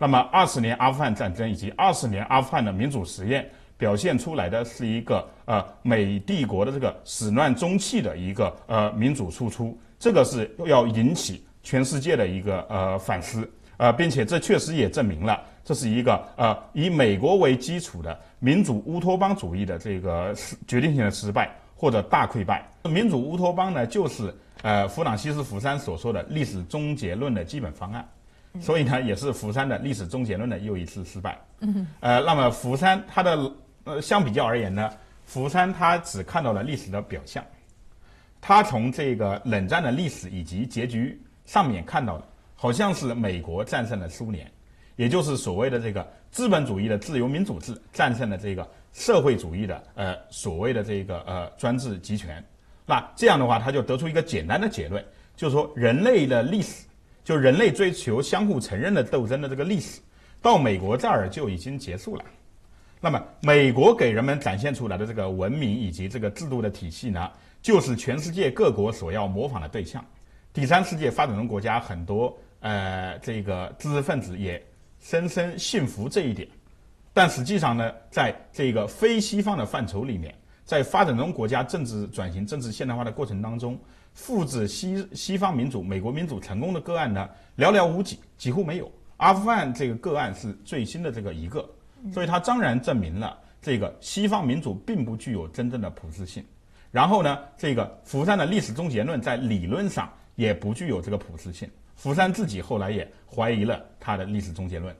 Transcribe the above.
那么，二十年阿富汗战争以及二十年阿富汗的民主实验，表现出来的是一个呃美帝国的这个始乱终弃的一个呃民主输出，这个是要引起全世界的一个呃反思，呃，并且这确实也证明了这是一个呃以美国为基础的民主乌托邦主义的这个失决定性的失败或者大溃败。民主乌托邦呢，就是呃弗朗西斯福山所说的历史终结论的基本方案。所以呢，也是福山的历史终结论的又一次失败。呃，那么福山他的呃相比较而言呢，福山他只看到了历史的表象，他从这个冷战的历史以及结局上面看到的，好像是美国战胜了苏联，也就是所谓的这个资本主义的自由民主制战胜了这个社会主义的呃所谓的这个呃专制集权。那这样的话，他就得出一个简单的结论，就是说人类的历史。就人类追求相互承认的斗争的这个历史，到美国这儿就已经结束了。那么，美国给人们展现出来的这个文明以及这个制度的体系呢，就是全世界各国所要模仿的对象。第三世界发展中国家很多，呃，这个知识分子也深深信服这一点。但实际上呢，在这个非西方的范畴里面。在发展中国家政治转型、政治现代化的过程当中，复制西西方民主、美国民主成功的个案呢，寥寥无几，几乎没有。阿富汗这个个案是最新的这个一个，所以它当然证明了这个西方民主并不具有真正的普适性。然后呢，这个福山的历史终结论在理论上也不具有这个普适性。福山自己后来也怀疑了他的历史终结论。